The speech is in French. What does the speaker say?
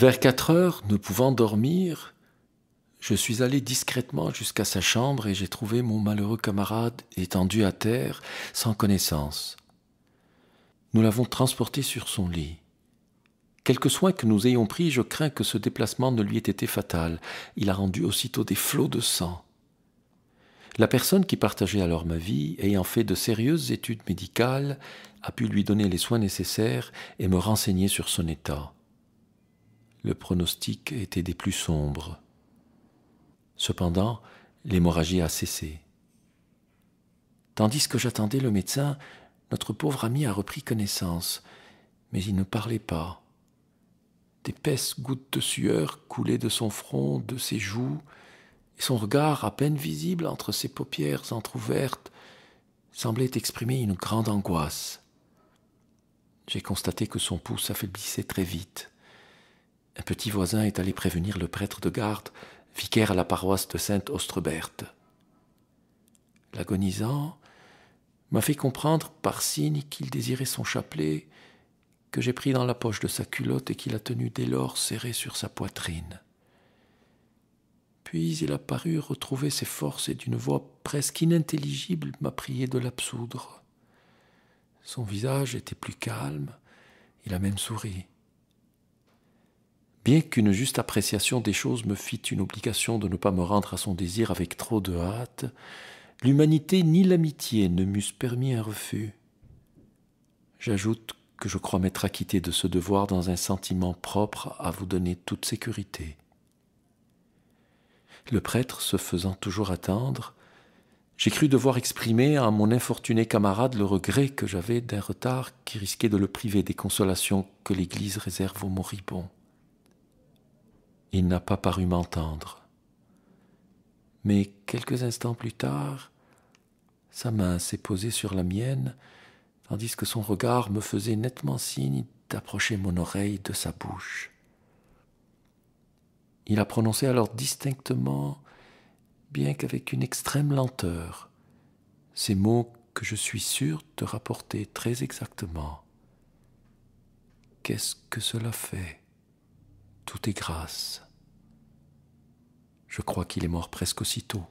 Vers quatre heures, ne pouvant dormir, je suis allé discrètement jusqu'à sa chambre et j'ai trouvé mon malheureux camarade étendu à terre, sans connaissance. Nous l'avons transporté sur son lit. Quelques soins que nous ayons pris, je crains que ce déplacement ne lui ait été fatal. Il a rendu aussitôt des flots de sang. La personne qui partageait alors ma vie, ayant fait de sérieuses études médicales, a pu lui donner les soins nécessaires et me renseigner sur son état le pronostic était des plus sombres. Cependant, l'hémorragie a cessé. Tandis que j'attendais le médecin, notre pauvre ami a repris connaissance, mais il ne parlait pas. D'épaisses gouttes de sueur coulaient de son front, de ses joues, et son regard, à peine visible entre ses paupières entr'ouvertes, semblait exprimer une grande angoisse. J'ai constaté que son pouls s'affaiblissait très vite un petit voisin est allé prévenir le prêtre de garde, vicaire à la paroisse de sainte ostreberte L'agonisant m'a fait comprendre par signe qu'il désirait son chapelet, que j'ai pris dans la poche de sa culotte et qu'il a tenu dès lors serré sur sa poitrine. Puis il a paru retrouver ses forces et d'une voix presque inintelligible m'a prié de l'absoudre. Son visage était plus calme, il a même souri bien qu'une juste appréciation des choses me fît une obligation de ne pas me rendre à son désir avec trop de hâte, l'humanité ni l'amitié ne m'eussent permis un refus. J'ajoute que je crois m'être acquitté de ce devoir dans un sentiment propre à vous donner toute sécurité. Le prêtre se faisant toujours attendre, j'ai cru devoir exprimer à mon infortuné camarade le regret que j'avais d'un retard qui risquait de le priver des consolations que l'Église réserve aux moribonds. Il n'a pas paru m'entendre. Mais quelques instants plus tard, sa main s'est posée sur la mienne, tandis que son regard me faisait nettement signe d'approcher mon oreille de sa bouche. Il a prononcé alors distinctement, bien qu'avec une extrême lenteur, ces mots que je suis sûr de rapporter très exactement. Qu'est-ce que cela fait tout est grâce. Je crois qu'il est mort presque aussitôt.